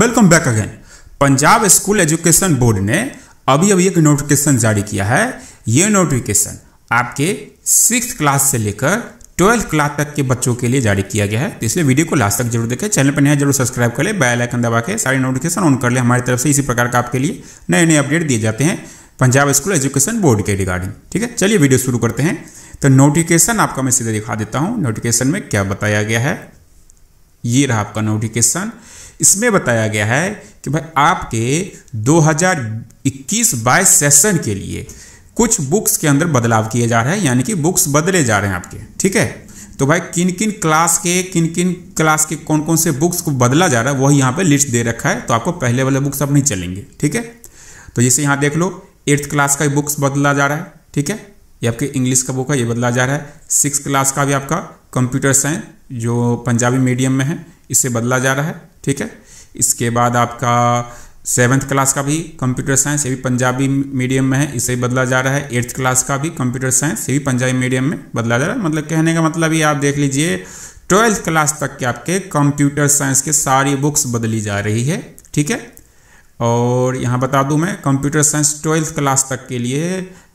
welcome back again Punjab school education board ने अभी अभी एक नोटिफिकेशन जारी किया है ये नोटिफिकेशन आपके सिक्स क्लास से लेकर ट्वेल्थ क्लास तक के बच्चों के लिए जारी किया गया है तो इसलिए वीडियो को लास्ट तक जरूर देखें चैनल पर नया जरूर सब्सक्राइब कर ले बेल आइकन दबा के सारी नोटिफिकेशन ऑन कर ले हमारी तरफ से इसी प्रकार का आपके लिए नए नए अपडेट दिए जाते हैं पंजाब स्कूल एजुकेशन बोर्ड के रिगार्डिंग ठीक है चलिए वीडियो शुरू करते हैं तो नोटिफिकेशन आपका मैं सीधे दिखा देता हूँ नोटिफिकेशन में क्या बताया गया है ये रहा आपका नोटिफिकेशन इसमें बताया गया है कि भाई आपके 2021 हजार सेशन के लिए कुछ बुक्स के अंदर बदलाव किए जा रहे हैं यानी कि बुक्स बदले जा रहे हैं आपके ठीक है तो भाई किन किन क्लास के किन किन क्लास के कौन कौन से बुक्स को बदला जा रहा है वही यहाँ पे लिस्ट दे रखा है तो आपको पहले वाले बुक्स अब नहीं चलेंगे ठीक है तो जैसे यहाँ देख लो एट्थ क्लास का बुक्स बदला जा रहा है ठीक है ये आपके इंग्लिश का बुक है ये बदला जा रहा है सिक्स क्लास का भी आपका कंप्यूटर साइंस जो पंजाबी मीडियम में है इसे बदला जा रहा है ठीक है इसके बाद आपका सेवन्थ क्लास का भी कंप्यूटर साइंस ये भी पंजाबी मीडियम में है इसे बदला जा रहा है एट्थ क्लास का भी कंप्यूटर साइंस ये भी पंजाबी मीडियम में बदला जा रहा है मतलब कहने का मतलब ये आप देख लीजिए ट्वेल्थ क्लास तक के आपके कंप्यूटर साइंस के सारी बुक्स बदली जा रही है ठीक है और यहाँ बता दूँ मैं कंप्यूटर साइंस ट्वेल्थ क्लास तक के लिए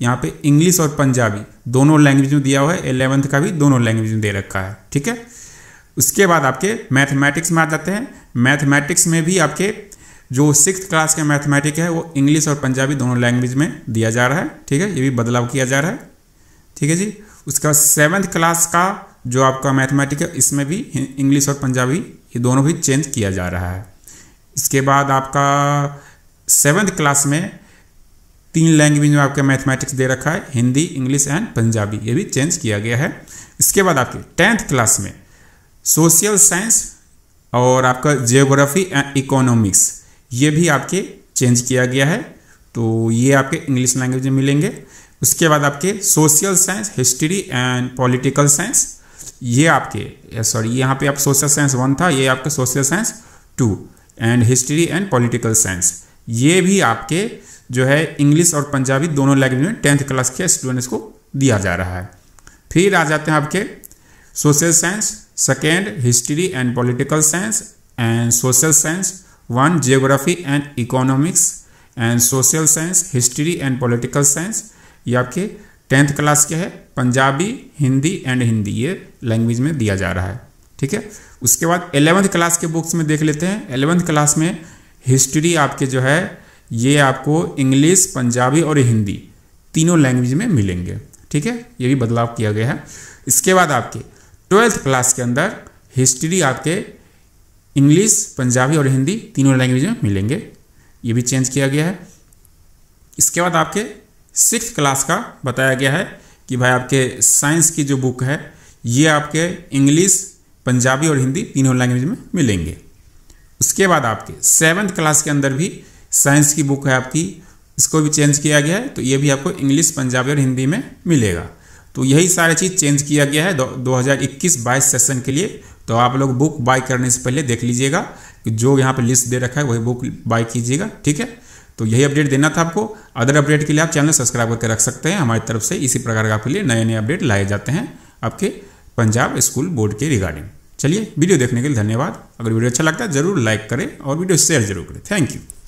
यहाँ पे इंग्लिश और पंजाबी दोनों लैंग्वेज में दिया हुआ है एलेवंथ का भी दोनों लैंग्वेज में दे रखा है ठीक है उसके बाद आपके मैथमेटिक्स में आ जाते हैं मैथमेटिक्स में भी आपके जो सिक्स क्लास के मैथमेटिक है वो इंग्लिश और पंजाबी दोनों लैंग्वेज में दिया जा रहा है ठीक है ये भी बदलाव किया जा रहा है ठीक है जी उसके बाद सेवन्थ क्लास का जो आपका मैथमेटिक है इसमें भी इंग्लिश और पंजाबी ये दोनों भी चेंज किया जा रहा है इसके बाद आपका सेवन्थ क्लास में तीन लैंग्वेज में आपका मैथमेटिक्स दे रखा है हिंदी इंग्लिश एंड पंजाबी ये भी चेंज किया गया है इसके बाद आपके टेंथ क्लास में सोशल साइंस और आपका जियोग्राफी एंड इकोनॉमिक्स ये भी आपके चेंज किया गया है तो ये आपके इंग्लिश लैंग्वेज में मिलेंगे उसके बाद आपके social science history and political science ये आपके सॉरी यहाँ पे आप सोशल साइंस वन था ये आपका social science two and history and political science ये भी आपके जो है इंग्लिश और पंजाबी दोनों लैंग्वेज में टेंथ क्लास के स्टूडेंट्स को दिया जा रहा है फिर आ जाते हैं आपके social science second history and political science and social science one geography and economics and social science history and political science ये आपके टेंथ क्लास के है पंजाबी हिंदी एंड हिंदी ये लैंग्वेज में दिया जा रहा है ठीक है उसके बाद एलेवंथ क्लास के बुक्स में देख लेते हैं एलेवंथ क्लास में हिस्ट्री आपके जो है ये आपको इंग्लिश पंजाबी और हिंदी तीनों लैंग्वेज में मिलेंगे ठीक है ये भी बदलाव किया गया है इसके बाद आपके ट्वेल्थ क्लास के अंदर हिस्ट्री आपके इंग्लिश पंजाबी और हिंदी तीनों लैंग्वेज में मिलेंगे ये भी चेंज किया गया है इसके बाद आपके सिक्स क्लास का बताया गया है कि भाई आपके साइंस की जो बुक है ये आपके इंग्लिश पंजाबी और हिंदी तीनों लैंग्वेज में मिलेंगे उसके बाद आपके सेवन्थ क्लास के अंदर भी साइंस की बुक है आपकी इसको भी चेंज किया गया है तो ये भी आपको इंग्लिश पंजाबी और हिंदी में मिलेगा तो यही सारी चीज़ चेंज किया गया है दो हज़ार इक्कीस बाईस सेशन के लिए तो आप लोग बुक बाय करने से पहले देख लीजिएगा कि जो यहाँ पर लिस्ट दे रखा है वही बुक बाय कीजिएगा ठीक है तो यही अपडेट देना था आपको अदर अपडेट के लिए आप चैनल सब्सक्राइब करके रख सकते हैं हमारी तरफ से इसी प्रकार के आपके लिए नए नए अपडेट लाए जाते हैं आपके पंजाब स्कूल बोर्ड के रिगार्डिंग चलिए वीडियो देखने के लिए धन्यवाद अगर वीडियो अच्छा लगता है जरूर लाइक करें और वीडियो शेयर जरूर करें थैंक यू